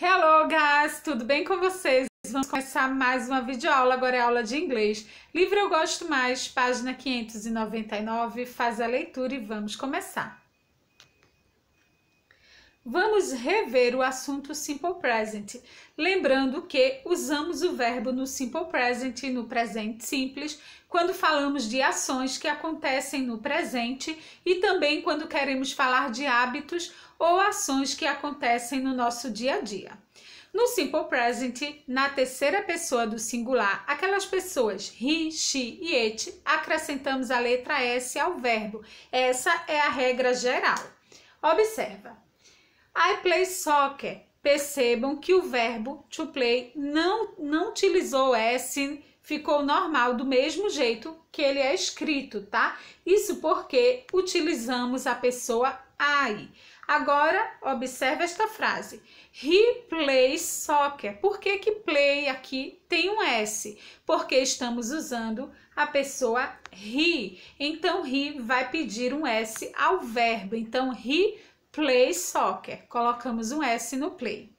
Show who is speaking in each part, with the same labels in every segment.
Speaker 1: Hello guys, tudo bem com vocês? Vamos começar mais uma videoaula, agora é aula de inglês. Livro Eu Gosto Mais, página 599, faz a leitura e vamos começar vamos rever o assunto simple present, lembrando que usamos o verbo no simple present e no presente simples quando falamos de ações que acontecem no presente e também quando queremos falar de hábitos ou ações que acontecem no nosso dia a dia. No simple present, na terceira pessoa do singular, aquelas pessoas he, she e it, acrescentamos a letra S ao verbo. Essa é a regra geral. Observa. I play soccer. Percebam que o verbo to play não, não utilizou S, ficou normal do mesmo jeito que ele é escrito, tá? Isso porque utilizamos a pessoa I. Agora, observe esta frase. He plays soccer. Por que que play aqui tem um S? Porque estamos usando a pessoa he. Então, he vai pedir um S ao verbo. Então, he Play Soccer. Colocamos um S no play.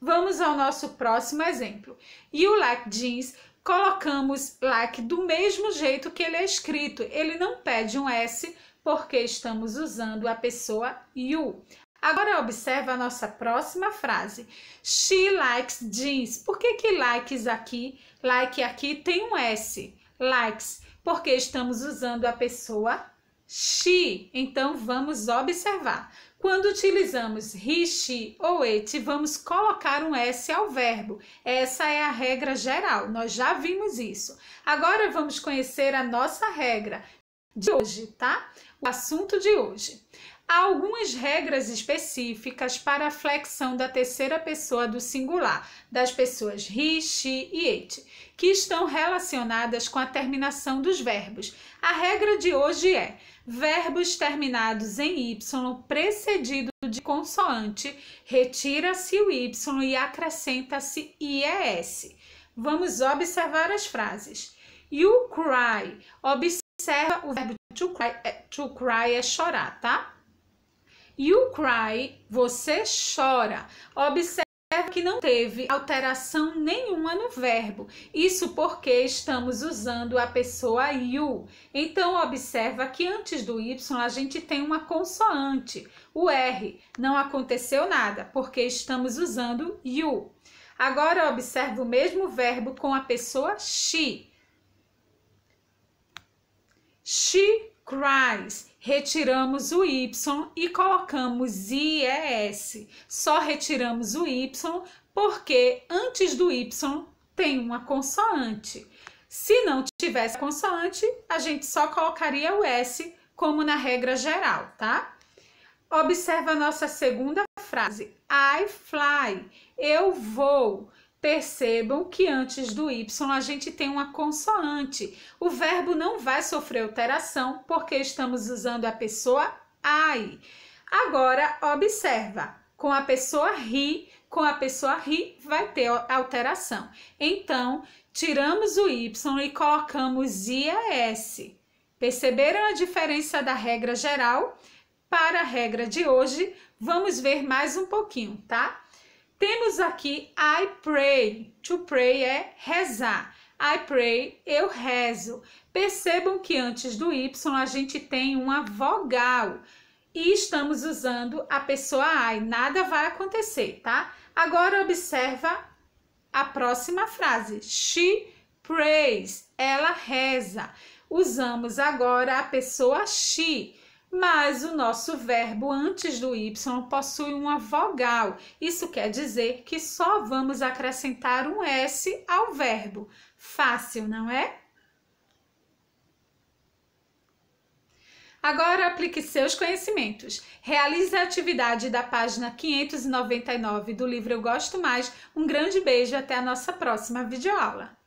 Speaker 1: Vamos ao nosso próximo exemplo. E o like jeans colocamos like do mesmo jeito que ele é escrito. Ele não pede um S porque estamos usando a pessoa you. Agora observa a nossa próxima frase. She likes jeans. Por que que likes aqui? Like aqui tem um S. Likes, porque estamos usando a pessoa she. Então vamos observar. Quando utilizamos he, she ou it, vamos colocar um S ao verbo. Essa é a regra geral, nós já vimos isso. Agora vamos conhecer a nossa regra de hoje, tá? O assunto de hoje. Há algumas regras específicas para a flexão da terceira pessoa do singular, das pessoas he, she e it, que estão relacionadas com a terminação dos verbos. A regra de hoje é: verbos terminados em y precedido de consoante, retira-se o y e acrescenta-se ies. Vamos observar as frases. You cry. Observa o verbo to cry, é, to cry é chorar, tá? You cry, você chora. Observe que não teve alteração nenhuma no verbo. Isso porque estamos usando a pessoa you. Então observa que antes do y a gente tem uma consoante, o r. Não aconteceu nada porque estamos usando you. Agora observa o mesmo verbo com a pessoa she. She cries, retiramos o y e colocamos ies. Só retiramos o y porque antes do y tem uma consoante. Se não tivesse consoante, a gente só colocaria o s como na regra geral, tá? Observa a nossa segunda frase. I fly. Eu vou. Percebam que antes do Y a gente tem uma consoante. O verbo não vai sofrer alteração porque estamos usando a pessoa I. Agora, observa. Com a pessoa ri, com a pessoa ri vai ter alteração. Então, tiramos o Y e colocamos IAS. Perceberam a diferença da regra geral? Para a regra de hoje, vamos ver mais um pouquinho, tá? Temos aqui I pray. To pray é rezar. I pray, eu rezo. Percebam que antes do Y a gente tem uma vogal e estamos usando a pessoa I. Nada vai acontecer, tá? Agora observa a próxima frase. She prays. Ela reza. Usamos agora a pessoa she mas o nosso verbo antes do y possui uma vogal. Isso quer dizer que só vamos acrescentar um s ao verbo. Fácil, não é? Agora aplique seus conhecimentos. Realize a atividade da página 599 do livro Eu Gosto Mais. Um grande beijo e até a nossa próxima videoaula.